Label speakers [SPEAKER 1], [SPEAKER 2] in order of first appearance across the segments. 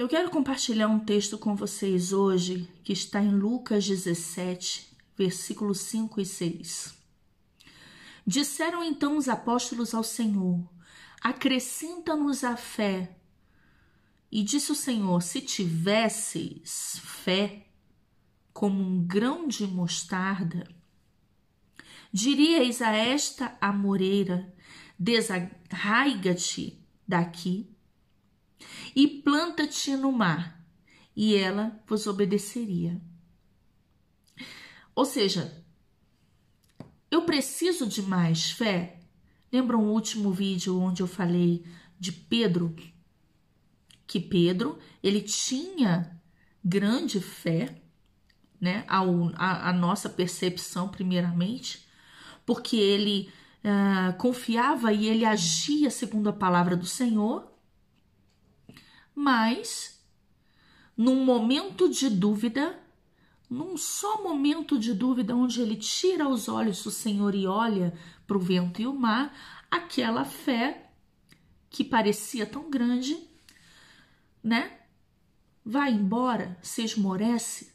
[SPEAKER 1] Eu quero compartilhar um texto com vocês hoje que está em Lucas 17, versículos 5 e 6. Disseram então os apóstolos ao Senhor: Acrescenta-nos a fé. E disse o Senhor: Se tivesses fé como um grão de mostarda, diríeis a esta amoreira: Desarraiga-te daqui e planta-te no mar, e ela vos obedeceria. Ou seja, eu preciso de mais fé. lembra o último vídeo onde eu falei de Pedro? Que Pedro, ele tinha grande fé, né? Ao, a, a nossa percepção, primeiramente, porque ele ah, confiava e ele agia segundo a palavra do Senhor mas num momento de dúvida, num só momento de dúvida, onde ele tira os olhos do Senhor e olha para o vento e o mar, aquela fé que parecia tão grande, né? Vai embora, se esmorece.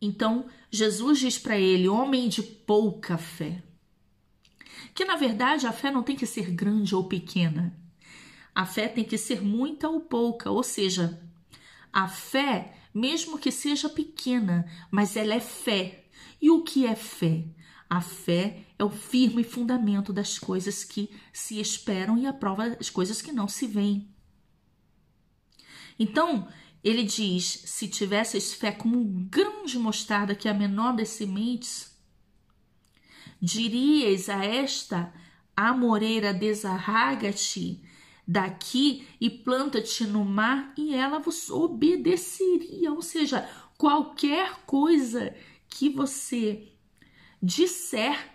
[SPEAKER 1] Então, Jesus diz para ele, homem de pouca fé. Que na verdade a fé não tem que ser grande ou pequena. A fé tem que ser muita ou pouca, ou seja, a fé, mesmo que seja pequena, mas ela é fé. E o que é fé? A fé é o firme fundamento das coisas que se esperam e a prova das coisas que não se veem. Então, ele diz: se tivesses fé como um grão de mostarda, que é a menor das sementes, dirias a esta amoreira desarraga-te daqui e planta-te no mar, e ela vos obedeceria. Ou seja, qualquer coisa que você disser,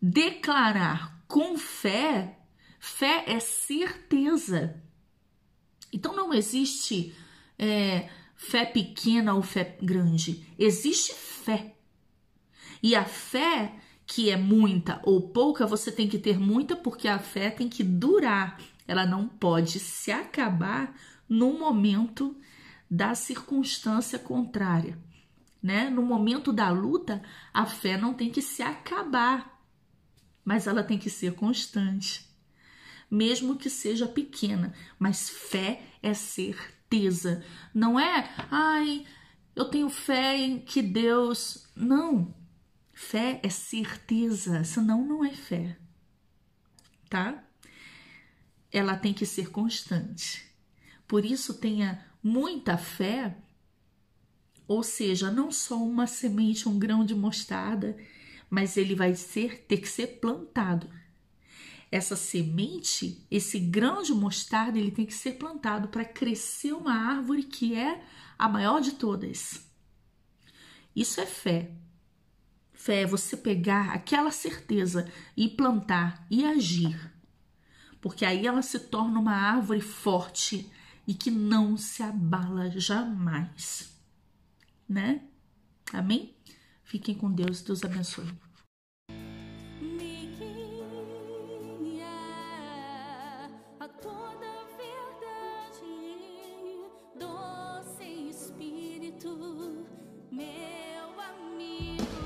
[SPEAKER 1] declarar com fé, fé é certeza. Então não existe é, fé pequena ou fé grande, existe fé. E a fé que é muita ou pouca, você tem que ter muita, porque a fé tem que durar. Ela não pode se acabar no momento da circunstância contrária. Né? No momento da luta, a fé não tem que se acabar, mas ela tem que ser constante, mesmo que seja pequena. Mas fé é certeza, não é, ai, eu tenho fé em que Deus. Não, fé é certeza, senão não é fé, tá? ela tem que ser constante. Por isso, tenha muita fé, ou seja, não só uma semente, um grão de mostarda, mas ele vai ser, ter que ser plantado. Essa semente, esse grão de mostarda, ele tem que ser plantado para crescer uma árvore que é a maior de todas. Isso é fé. Fé é você pegar aquela certeza e plantar e agir porque aí ela se torna uma árvore forte e que não se abala jamais, né? Amém? Fiquem com Deus, Deus abençoe. Espírito, meu amigo.